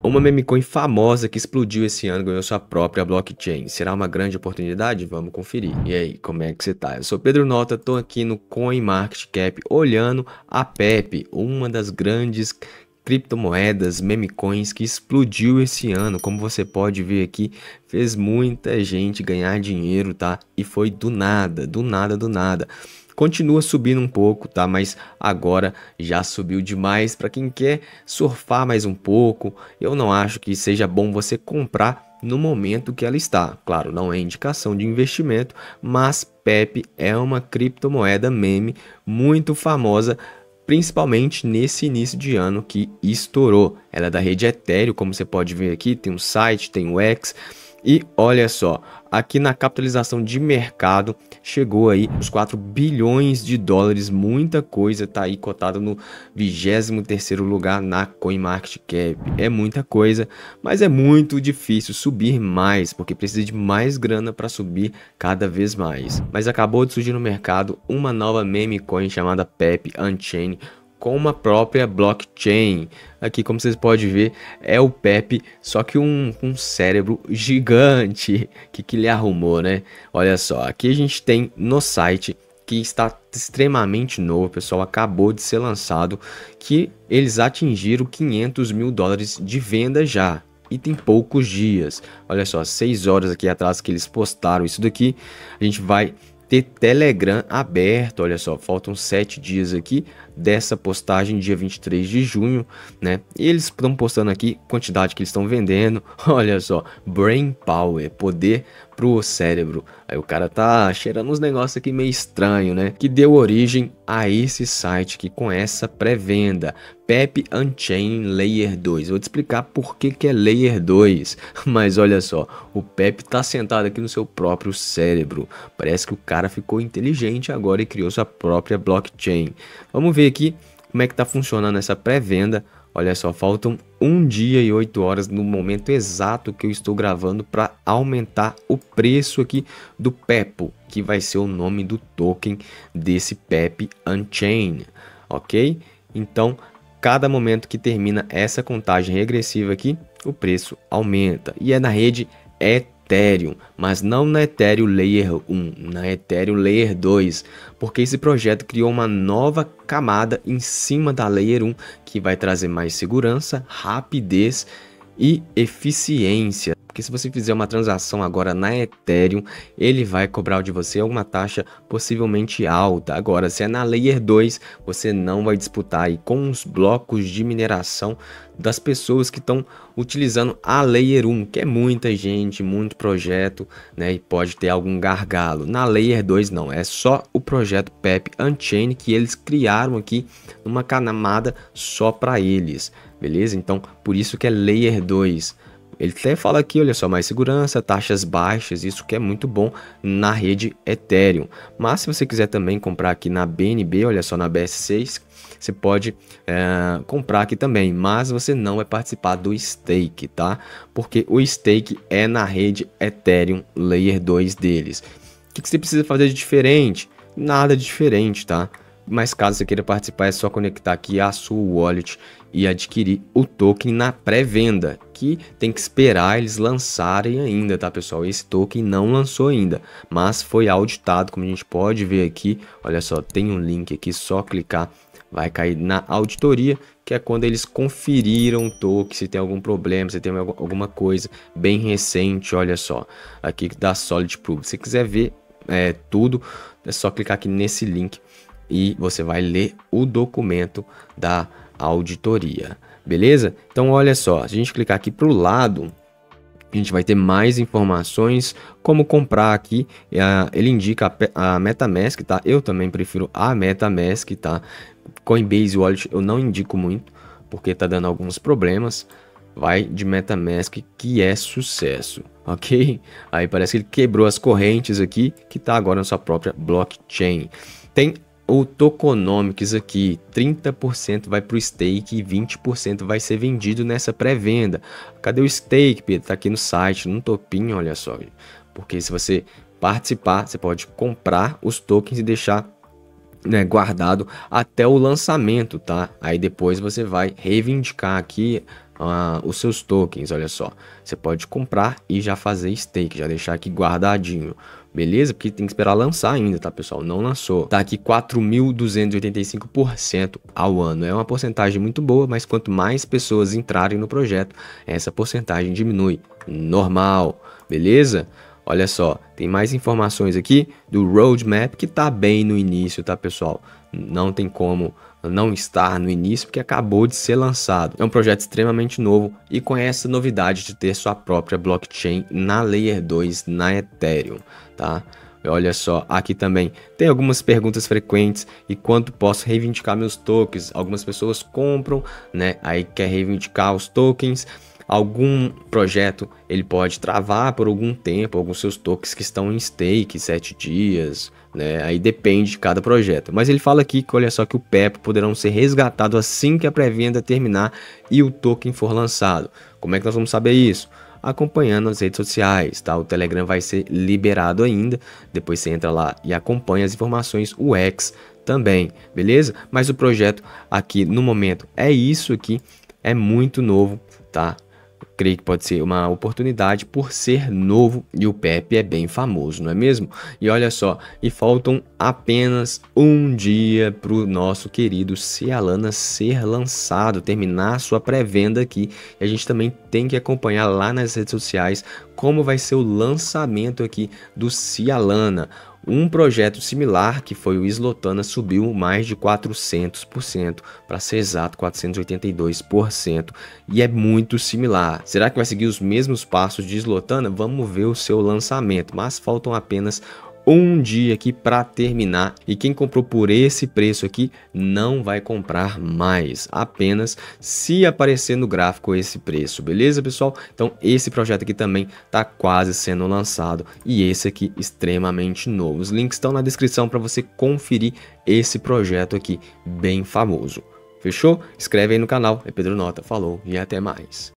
Uma memecoin famosa que explodiu esse ano ganhou sua própria blockchain. Será uma grande oportunidade? Vamos conferir. E aí, como é que você tá? Eu sou Pedro Nota, tô aqui no CoinMarketCap olhando a PEP, uma das grandes criptomoedas, memecoins que explodiu esse ano. Como você pode ver aqui, fez muita gente ganhar dinheiro, tá? E foi do nada, do nada, do nada. Continua subindo um pouco, tá? Mas agora já subiu demais para quem quer surfar mais um pouco. Eu não acho que seja bom você comprar no momento que ela está. Claro, não é indicação de investimento, mas PEP é uma criptomoeda meme muito famosa, principalmente nesse início de ano que estourou. Ela é da rede Ethereum, como você pode ver aqui, tem um site, tem o X, e olha só, aqui na capitalização de mercado chegou aí os 4 bilhões de dólares, muita coisa tá aí cotado no 23º lugar na CoinMarketCap. É muita coisa, mas é muito difícil subir mais, porque precisa de mais grana para subir cada vez mais. Mas acabou de surgir no mercado uma nova meme coin chamada Pepe Unchained com uma própria blockchain. Aqui, como vocês podem ver, é o Pepe, só que um, um cérebro gigante. que, que ele arrumou, né? Olha só, aqui a gente tem no site que está extremamente novo, pessoal, acabou de ser lançado, que eles atingiram 500 mil dólares de venda já. E tem poucos dias. Olha só, 6 horas aqui atrás que eles postaram isso daqui. A gente vai ter Telegram aberto. Olha só, faltam 7 dias aqui dessa postagem, dia 23 de junho, né? E eles estão postando aqui quantidade que eles estão vendendo. Olha só, brain power, poder pro cérebro. Aí o cara tá cheirando uns negócios aqui meio estranho, né? Que deu origem a esse site que com essa pré-venda, Pepe Unchain Layer 2. Vou te explicar por que que é Layer 2, mas olha só, o Pepe tá sentado aqui no seu próprio cérebro. Parece que o cara ficou inteligente agora e criou sua própria blockchain. Vamos ver aqui como é que está funcionando essa pré-venda. Olha só, faltam um dia e oito horas no momento exato que eu estou gravando para aumentar o preço aqui do PEPO, que vai ser o nome do token desse PEP Unchain, ok? Então, cada momento que termina essa contagem regressiva aqui, o preço aumenta e é na rede Ethereum Ethereum, mas não na Ethereum Layer 1, na Ethereum Layer 2, porque esse projeto criou uma nova camada em cima da Layer 1 que vai trazer mais segurança, rapidez e eficiência. Porque se você fizer uma transação agora na Ethereum, ele vai cobrar de você alguma taxa possivelmente alta. Agora, se é na Layer 2, você não vai disputar aí com os blocos de mineração das pessoas que estão utilizando a Layer 1, que é muita gente, muito projeto, né, e pode ter algum gargalo. Na Layer 2 não, é só o projeto PEP Unchain que eles criaram aqui numa camada só para eles, beleza? Então, por isso que é Layer 2 ele até fala aqui, olha só, mais segurança, taxas baixas, isso que é muito bom na rede Ethereum. Mas se você quiser também comprar aqui na BNB, olha só, na BS6, você pode é, comprar aqui também, mas você não vai participar do stake, tá? Porque o stake é na rede Ethereum Layer 2 deles. O que, que você precisa fazer de diferente? Nada de diferente, tá? Mas caso você queira participar, é só conectar aqui a sua wallet e adquirir o token na pré-venda, que tem que esperar eles lançarem ainda, tá pessoal? Esse token não lançou ainda, mas foi auditado, como a gente pode ver aqui. Olha só, tem um link aqui, só clicar, vai cair na auditoria, que é quando eles conferiram o token, se tem algum problema, se tem alguma coisa bem recente, olha só, aqui da Solid Proof. Se quiser ver é, tudo, é só clicar aqui nesse link e você vai ler o documento da auditoria, beleza? Então olha só, se a gente clicar aqui para o lado, a gente vai ter mais informações, como comprar aqui, ele indica a Metamask, tá? Eu também prefiro a Metamask, tá? Coinbase Wallet eu não indico muito, porque tá dando alguns problemas, vai de Metamask que é sucesso, ok? Aí parece que ele quebrou as correntes aqui, que tá agora na sua própria blockchain. Tem ou toconomics aqui, 30% vai para o stake e 20% vai ser vendido nessa pré-venda. Cadê o stake, Pedro? Está aqui no site, no topinho, olha só. Porque se você participar, você pode comprar os tokens e deixar né, guardado até o lançamento, tá? Aí depois você vai reivindicar aqui ah, os seus tokens, olha só. Você pode comprar e já fazer stake, já deixar aqui guardadinho. Beleza? Porque tem que esperar lançar ainda, tá, pessoal? Não lançou. Tá aqui 4.285% ao ano. É uma porcentagem muito boa, mas quanto mais pessoas entrarem no projeto, essa porcentagem diminui. Normal, beleza? Olha só, tem mais informações aqui do roadmap que está bem no início, tá pessoal? Não tem como não estar no início porque acabou de ser lançado. É um projeto extremamente novo e com essa novidade de ter sua própria blockchain na Layer 2 na Ethereum, tá? Olha só, aqui também tem algumas perguntas frequentes e quanto posso reivindicar meus tokens? Algumas pessoas compram, né? Aí quer reivindicar os tokens algum projeto ele pode travar por algum tempo, alguns seus tokens que estão em stake, 7 dias, né? Aí depende de cada projeto. Mas ele fala aqui que olha só que o PEP poderão ser resgatado assim que a pré-venda terminar e o token for lançado. Como é que nós vamos saber isso? acompanhando as redes sociais, tá? O Telegram vai ser liberado ainda, depois você entra lá e acompanha as informações, o X também, beleza? Mas o projeto aqui no momento é isso aqui, é muito novo, tá? creio que pode ser uma oportunidade por ser novo e o Pepe é bem famoso, não é mesmo? E olha só, e faltam apenas um dia para o nosso querido Cialana ser lançado, terminar sua pré-venda aqui. E a gente também tem que acompanhar lá nas redes sociais como vai ser o lançamento aqui do Cialana. Um projeto similar, que foi o Islotana, subiu mais de 400%, para ser exato 482%, e é muito similar. Será que vai seguir os mesmos passos de Islotana? Vamos ver o seu lançamento, mas faltam apenas um dia aqui para terminar e quem comprou por esse preço aqui não vai comprar mais, apenas se aparecer no gráfico esse preço, beleza pessoal? Então esse projeto aqui também tá quase sendo lançado e esse aqui extremamente novo. Os links estão na descrição para você conferir esse projeto aqui bem famoso. Fechou? Escreve aí no canal, é Pedro Nota, falou e até mais.